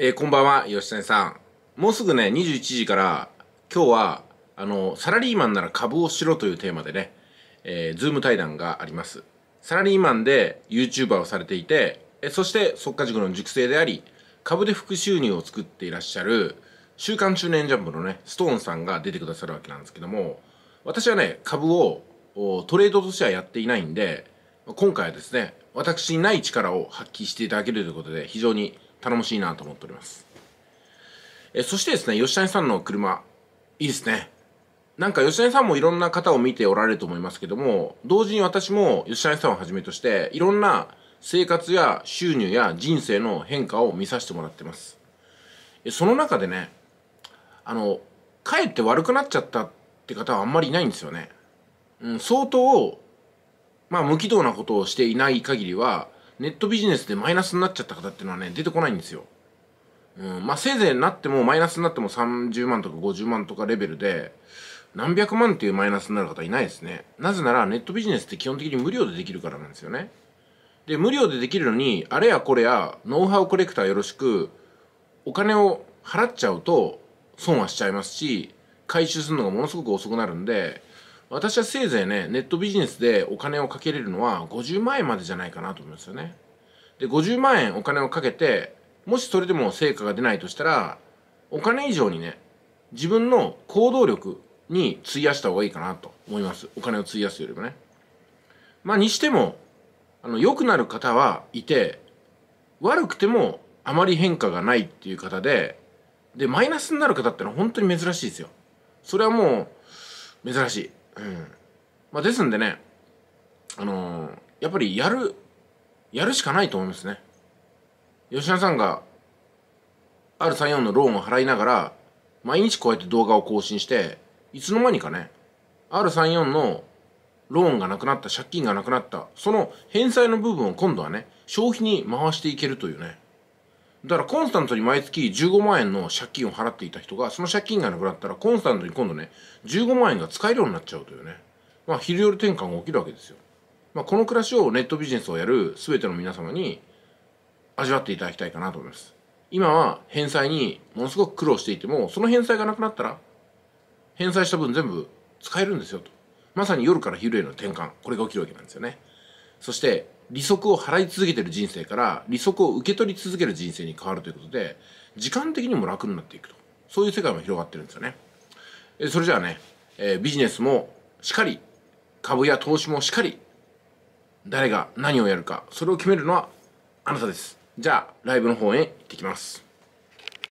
えー、こんばんは、吉谷さん。もうすぐね、21時から、今日は、あの、サラリーマンなら株をしろというテーマでね、えー、ズーム対談があります。サラリーマンで YouTuber をされていて、えそして、即化塾の塾生であり、株で副収入を作っていらっしゃる、週刊中年ジャンプのね、ストーンさんが出てくださるわけなんですけども、私はね、株をトレードとしてはやっていないんで、今回はですね、私にない力を発揮していただけるということで、非常に頼もしいなと思っておりますえそしてですね吉谷さんの車いいですねなんか吉谷さんもいろんな方を見ておられると思いますけども同時に私も吉谷さんをはじめとしていろんな生活や収入や人生の変化を見させてもらってますその中でねあのかえって悪くなっちゃったって方はあんまりいないんですよね、うん、相当まあ無軌道なことをしていない限りはネットビジネスでマイナスになっちゃった方っていうのはね、出てこないんですよ。うん、まあ、せいぜいなっても、マイナスになっても30万とか50万とかレベルで、何百万っていうマイナスになる方いないですね。なぜなら、ネットビジネスって基本的に無料でできるからなんですよね。で、無料でできるのに、あれやこれや、ノウハウコレクターよろしく、お金を払っちゃうと、損はしちゃいますし、回収するのがものすごく遅くなるんで、私はせいぜいね、ネットビジネスでお金をかけれるのは50万円までじゃないかなと思いますよね。で、50万円お金をかけて、もしそれでも成果が出ないとしたら、お金以上にね、自分の行動力に費やした方がいいかなと思います。お金を費やすよりもね。まあ、にしても、あの、良くなる方はいて、悪くてもあまり変化がないっていう方で、で、マイナスになる方ってのは本当に珍しいですよ。それはもう、珍しい。うんまあ、ですんでね、あのー、やっぱりやる、やるしかないと思いますね。吉田さんが、R34 のローンを払いながら、毎日こうやって動画を更新して、いつの間にかね、R34 のローンがなくなった、借金がなくなった、その返済の部分を今度はね、消費に回していけるというね。だからコンスタントに毎月15万円の借金を払っていた人がその借金がなくなったらコンスタントに今度ね15万円が使えるようになっちゃうというねまあ昼夜転換が起きるわけですよ、まあ、この暮らしをネットビジネスをやる全ての皆様に味わっていただきたいかなと思います今は返済にものすごく苦労していてもその返済がなくなったら返済した分全部使えるんですよとまさに夜から昼への転換これが起きるわけなんですよねそして利息を払い続けてる人生から利息を受け取り続ける人生に変わるということで時間的にも楽になっていくとそういう世界も広がってるんですよねそれじゃあね、えー、ビジネスもしっかり株や投資もしっかり誰が何をやるかそれを決めるのはあなたですじゃあライブの方へ行ってきます